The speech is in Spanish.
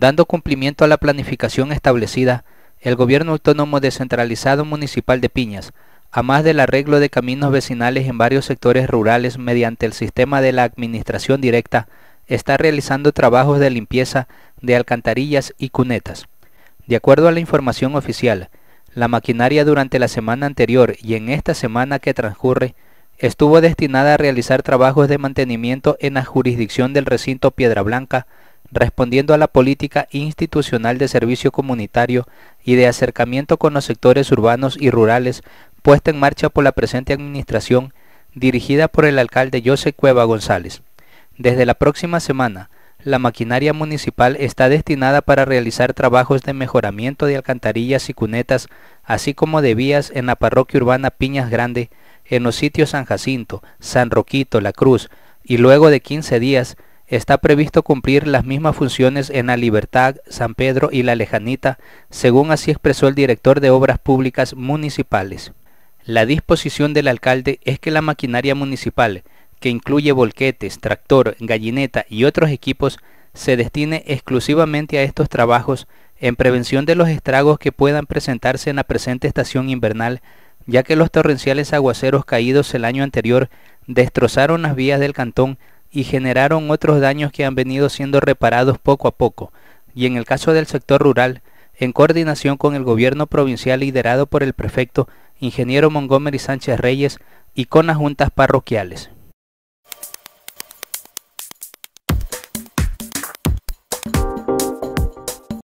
Dando cumplimiento a la planificación establecida, el Gobierno Autónomo Descentralizado Municipal de Piñas, a más del arreglo de caminos vecinales en varios sectores rurales mediante el sistema de la administración directa, está realizando trabajos de limpieza de alcantarillas y cunetas. De acuerdo a la información oficial, la maquinaria durante la semana anterior y en esta semana que transcurre estuvo destinada a realizar trabajos de mantenimiento en la jurisdicción del recinto Piedra Blanca, respondiendo a la política institucional de servicio comunitario y de acercamiento con los sectores urbanos y rurales puesta en marcha por la presente administración dirigida por el alcalde José Cueva González. Desde la próxima semana, la maquinaria municipal está destinada para realizar trabajos de mejoramiento de alcantarillas y cunetas, así como de vías en la parroquia urbana Piñas Grande, en los sitios San Jacinto, San Roquito, La Cruz, y luego de 15 días está previsto cumplir las mismas funciones en La Libertad, San Pedro y La Lejanita, según así expresó el director de Obras Públicas Municipales. La disposición del alcalde es que la maquinaria municipal, que incluye volquetes, tractor, gallineta y otros equipos, se destine exclusivamente a estos trabajos en prevención de los estragos que puedan presentarse en la presente estación invernal, ya que los torrenciales aguaceros caídos el año anterior destrozaron las vías del cantón y generaron otros daños que han venido siendo reparados poco a poco, y en el caso del sector rural, en coordinación con el gobierno provincial liderado por el prefecto, ingeniero Montgomery Sánchez Reyes, y con las juntas parroquiales.